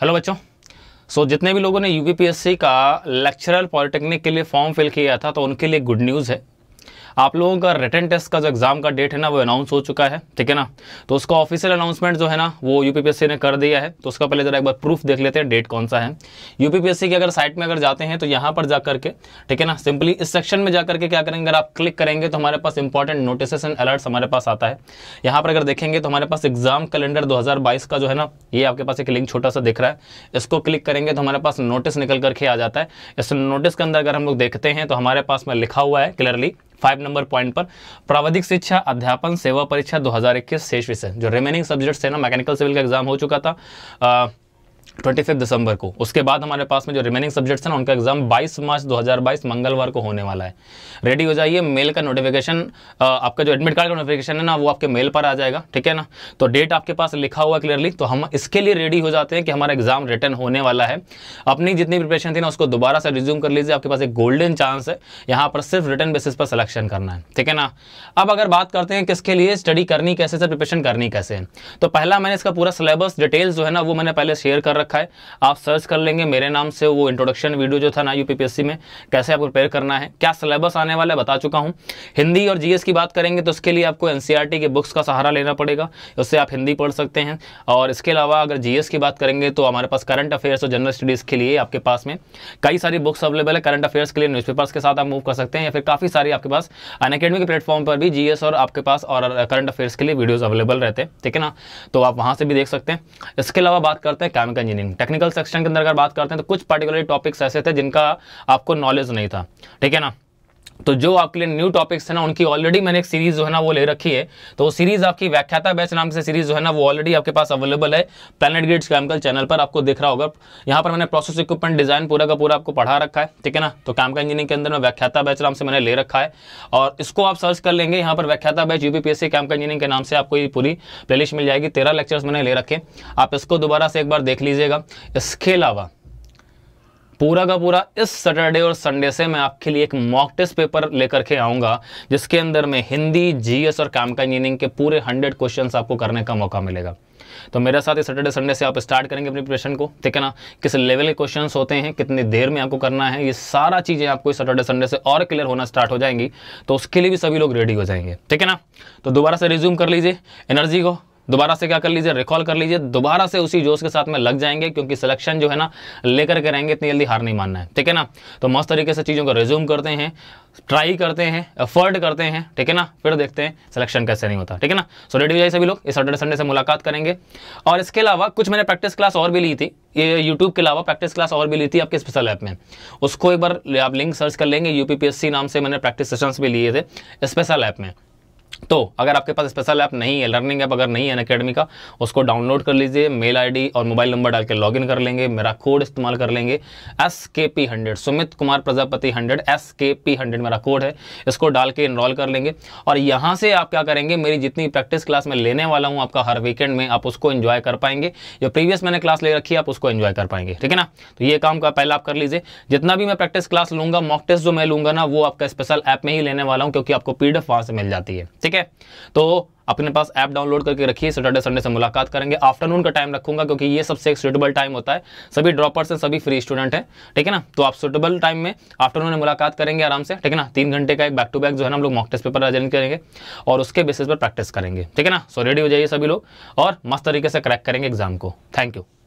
hello बच्चों सो so, जितने भी लोगों ने यूपीपीएससी का लेक्चरल पॉलिटेक्निक के लिए फॉर्म फिल किया था तो उनके लिए गुड न्यूज़ है आप लोगों का रिटर्न टेस्ट का जो एग्ज़ाम का डेट है ना वो अनाउंस हो चुका है ठीक है ना तो उसका ऑफिशियल अनाउंसमेंट जो है ना वो यूपीपीएससी ने कर दिया है तो उसका पहले ज़रा एक बार प्रूफ देख लेते हैं डेट कौन सा है यूपीपीएससी की अगर साइट में अगर जाते हैं तो यहाँ पर जा करके ठीक है ना सिंपली इस सेक्शन में जा करके क्या करेंगे अगर आप क्लिक करेंगे तो हमारे पास इंपॉर्टेंट नोटिस एंड अलर्ट्स हमारे पास आता है यहाँ पर अगर देखेंगे तो हमारे पास एग्जाम कैलेंडर दो का जो है ना ये आपके पास एक लिंक छोटा सा दिख रहा है इसको क्लिक करेंगे तो हमारे पास नोटिस निकल करके आ जाता है इस नोटिस के अंदर अगर हम लोग देखते हैं तो हमारे पास में लिखा हुआ है क्लियरली फाइव नंबर पॉइंट पर प्रावधिक शिक्षा अध्यापन सेवा परीक्षा 2021 शेष विषय जो रिमेनिंग सब्जेक्ट्स है ना मैकेनिकल सिविल का एग्जाम हो चुका था ट्वेंटी दिसंबर को उसके बाद हमारे पास में जो रिमेनिंग सब्जेक्ट्स हैं उनका एग्जाम 22 मार्च 2022 मंगलवार को होने वाला है रेडी हो जाइए मेल का नोटिफिकेशन आपका जो एडमिट कार्ड का नोटिफिकेशन है ना वो आपके मेल पर आ जाएगा ठीक है ना तो डेट आपके पास लिखा हुआ क्लियरली तो हम इसके लिए रेडी हो जाते हैं कि हमारा एग्जाम रिटर्न होने वाला है अपनी जितनी प्रिपरेशन थी ना उसको दोबारा से रिज्यूम कर लीजिए आपके पास एक गोल्डन चांस है यहाँ पर सिर्फ रिटर्न बेसिस पर सिलेक्शन करना है ठीक है ना अब अगर बात करते हैं किसके लिए स्टडी करनी कैसे से प्रिपरेशन करनी कैसे तो पहला मैंने इसका पूरा सिलेबस डिटेल्स जो है ना वो मैंने पहले शेयर कर रखा रखा है आप सर्च कर लेंगे मेरे नाम से वो इंट्रोडक्शन वीडियो जो था ना यूपीपीएससी में कैसे आपको प्रिपेयर करना है क्या सिलेबस आने वाला है बता चुका हूँ हिंदी और जीएस की बात करेंगे तो उसके लिए आपको एनसीईआरटी e के बुक्स का सहारा लेना पड़ेगा उससे आप हिंदी पढ़ सकते हैं और इसके अलावा अगर जीएस की बात करेंगे तो हमारे पास करंट अफेयर्स और जनरल स्टडीज़ के लिए आपके पास में कई सारी बुक्स अवेलेबल है करंट अफेयर्स के लिए न्यूज़पेपर्स के साथ आप मूव कर सकते हैं या फिर काफ़ी सारी आपके पास अन के प्लेटफॉर्म पर भी जीएस और आपके पास और करंट अफेयर्स के लिए वीडियोज़ अवेलेबल रहते हैं ठीक है ना तो आप वहाँ से भी देख सकते हैं इसके अलावा बात करते हैं कैमिकल इंजीनियरिंग टेक्निकल सेक्शन के अंदर अगर बात करते हैं तो कुछ पर्टिकुलर टॉपिक्स ऐसे थे जिनका आपको नॉलेज नहीं था ठीक है ना तो जो आपके लिए न्यू टॉपिक्स है ना उनकी ऑलरेडी मैंने एक सीरीज जो है ना वो ले रखी है तो वो सीरीज आपकी व्याख्याता बैच नाम से सीरीज जो है ना वो ऑलरेडी आपके पास अवेलेबल है प्लानट गेट्स कैमिकल चैनल पर आपको देख रहा होगा यहाँ पर मैंने प्रोसेस इक्विपमेंट डिजाइन पूरा का पूरा आपको पढ़ा रखा है ठीक है ना तो कैमिकल इंजीनियरिंग के अंदर में व्याख्याता बैच नाम से मैंने ले रखा है और इसको आप सर्च कर लेंगे यहाँ पर व्याख्याता बैच यूपीपीएससी कैमिकल इंजीनियरिंग के नाम से आपको ये पूरी प्लेलिस्ट मिल जाएगी तेरह लेक्चर्स मैंने ले रखे आप इसको दोबारा से एक बार देख लीजिएगा इसके अलावा पूरा का पूरा इस सैटरडे और संडे से मैं आपके लिए एक मॉक टेस्ट पेपर लेकर के आऊंगा जिसके अंदर में हिंदी जीएस और कैमका इंजीनियरिंग के पूरे हंड्रेड क्वेश्चन आपको करने का मौका मिलेगा तो मेरे साथ ही सैटरडे संडे से आप स्टार्ट करेंगे अपनी प्रिपरेशन को ठीक है ना किस लेवल के क्वेश्चन होते हैं कितनी देर में आपको करना है ये सारा चीज़ें आपको सैटरडे संडे से और क्लियर होना स्टार्ट हो जाएंगी तो उसके लिए भी सभी लोग रेडी हो जाएंगे ठीक है ना तो दोबारा से रिज्यूम कर लीजिए एनर्जी को दोबारा से क्या कर लीजिए रिकॉल कर लीजिए दोबारा से उसी जोश के साथ में लग जाएंगे क्योंकि सिलेक्शन जो है ना लेकर के रहेंगे इतनी जल्दी हार नहीं मानना है ठीक है ना तो मस्त तरीके से चीज़ों को रिज्यूम करते हैं ट्राई करते हैं एफर्ट करते हैं ठीक है ना फिर देखते हैं सिलेक्शन कैसे नहीं होता ठीक है ना सो रेडी जाए सभी लोग इस सैटरडे संडे से मुलाकात करेंगे और इसके अलावा कुछ मैंने प्रैक्टिस क्लास और भी ली थी ये यूट्यूब के अलावा प्रैक्टिस क्लास और भी ली थी आपके स्पेशल ऐप में उसको एक बार आप लिंक सर्च कर लेंगे यूपीपीएससी नाम से मैंने प्रैक्टिस सेशन भी लिए थे स्पेशल ऐप में तो अगर आपके पास स्पेशल ऐप नहीं है लर्निंग ऐप अगर नहीं है अकेडमी का उसको डाउनलोड कर लीजिए मेल आईडी और मोबाइल नंबर डाल के लॉग कर लेंगे मेरा कोड इस्तेमाल कर लेंगे S K P hundred Sumit Kumar Prajapati hundred S K P hundred मेरा कोड है इसको डाल के इनरॉल कर लेंगे और यहाँ से आप क्या करेंगे मेरी जितनी प्रैक्टिस क्लास मैं लेने वाला हूँ आपका हर वीकेंड में आप उसको इन्जॉय कर पाएंगे जो प्रीवियस मैंने क्लास ले रखी है आप उसको इन्जॉय कर पाएंगे ठीक है ना तो ये काम का पहले आप कर लीजिए जितना भी मैं प्रैक्टिस क्लास लूंगा मॉक टेस्ट जो मैं लूंगा ना वो आपका स्पेशल ऐप में ही लेने वाला हूँ क्योंकि आपको पीडीएफ वहाँ से मिल जाती है ठीक ठीक है तो अपने पास ऐप डाउनलोड करके रखिए सैटरडे संडे से मुलाकात करेंगे आफ्टरनून का टाइम रखूंगा क्योंकि ये सबसे एक सुटेबल टाइम होता है सभी ड्रॉपर्स हैं सभी फ्री स्टूडेंट हैं ठीक है ना तो आप सुटेबल टाइम में आफ्टरनून में मुलाकात करेंगे आराम से ठीक है ना तीन घंटे का एक बैक टू बैक जो है ना हम लोग मॉक टेस्ट पेपर अटेंड करेंगे और उसके बेसिस पर प्रैक्टिस करेंगे ठीक है ना सो रेडी हो जाइए सभी लोग और मस्त तरीके से क्रैक करेंगे एग्जाम को थैंक यू